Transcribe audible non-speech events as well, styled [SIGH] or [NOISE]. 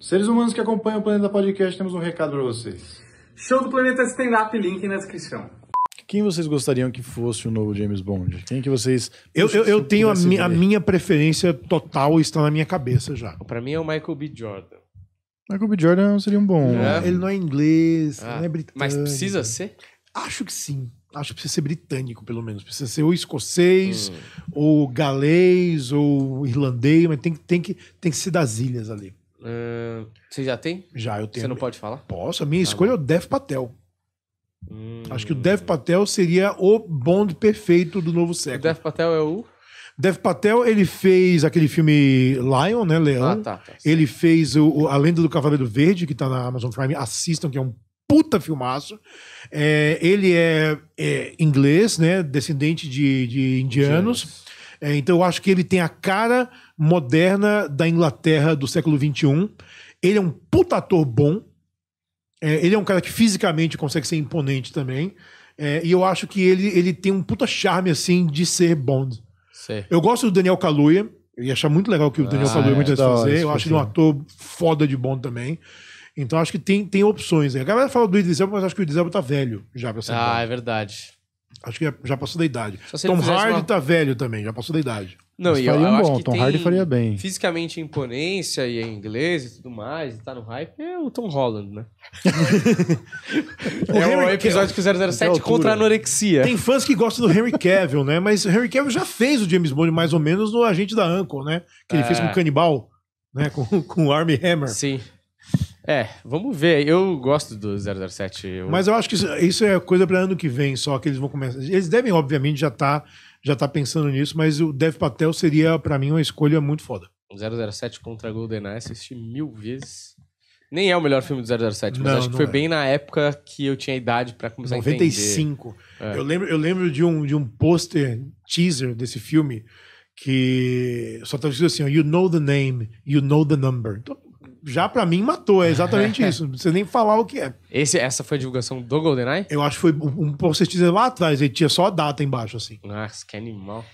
Seres humanos que acompanham o Planeta Podcast, temos um recado para vocês. Show do Planeta Stand Up, link na descrição. Quem vocês gostariam que fosse o novo James Bond? Quem que vocês. Eu, eu, eu tenho a, mi, a minha preferência total, está na minha cabeça já. Para mim é o Michael B. Jordan. Michael B. Jordan seria um bom. É. Ele não é inglês, ah, não é britânico. Mas precisa ser? Acho que sim. Acho que precisa ser britânico, pelo menos. Precisa ser ou escocês, hum. ou galês, ou irlandês, mas tem, tem, que, tem que ser das ilhas ali você já tem? Já, eu tenho. Você não pode falar? Posso, a minha tá escolha é o Dev Patel. Hum. Acho que o Dev Patel seria o Bond perfeito do novo século. O Dev Patel é o? Dev Patel, ele fez aquele filme Lion, né, Leão. Ah, tá, tá, ele fez o, o, A Lenda do Cavaleiro Verde, que tá na Amazon Prime. Assistam, que é um puta filmaço. É, ele é, é, inglês, né, descendente de, de indianos. indianos. É, então eu acho que ele tem a cara moderna da Inglaterra do século XXI. Ele é um puta ator bom. É, ele é um cara que fisicamente consegue ser imponente também. É, e eu acho que ele, ele tem um puta charme, assim, de ser Bond. Eu gosto do Daniel Kaluuya. Eu ia achar muito legal que o Daniel ah, Kaluuya é, muitas vezes fazer. Hora, eu acho ele um ator foda de Bond também. Então acho que tem, tem opções. Né? A galera fala do Idris Elba, mas acho que o Idris Elba tá velho já pra ser Ah, Bond. é verdade. Acho que já passou da idade. Tom Hardy uma... tá velho também, já passou da idade. Não, Mas e eu, eu bom. acho que Tom Hardy faria bem. Fisicamente imponência e em inglês e tudo mais, e tá no hype, é o Tom Holland, né? [LAUGHS] o é o episódio que o 007 contra a anorexia. Tem fãs que gostam do Henry Cavill, né? Mas o Henry Cavill já fez o James Bond mais ou menos no Agente da Uncle, né? Que ele fez é. com o Canibal, né? com o Army Hammer. Sim. É, vamos ver. Eu gosto do 007. Eu... Mas eu acho que isso é coisa para ano que vem, só que eles vão começar. Eles devem, obviamente, já estar tá, já tá pensando nisso, mas o Dev Patel seria, para mim, uma escolha muito foda. 007 contra GoldenEye, assisti mil vezes. Nem é o melhor filme do 007, mas não, acho que foi é. bem na época que eu tinha idade para começar 95. a entender. 95. É. Eu lembro, eu lembro de um, de um pôster, teaser desse filme, que só estava tá escrito assim, you know the name, you know the number. Então, já para mim matou, é exatamente [LAUGHS] isso. Não precisa nem falar o que é. Esse, essa foi a divulgação do GoldenEye? Eu acho que foi um, um processista lá atrás, ele tinha só a data embaixo, assim. Nossa, que animal.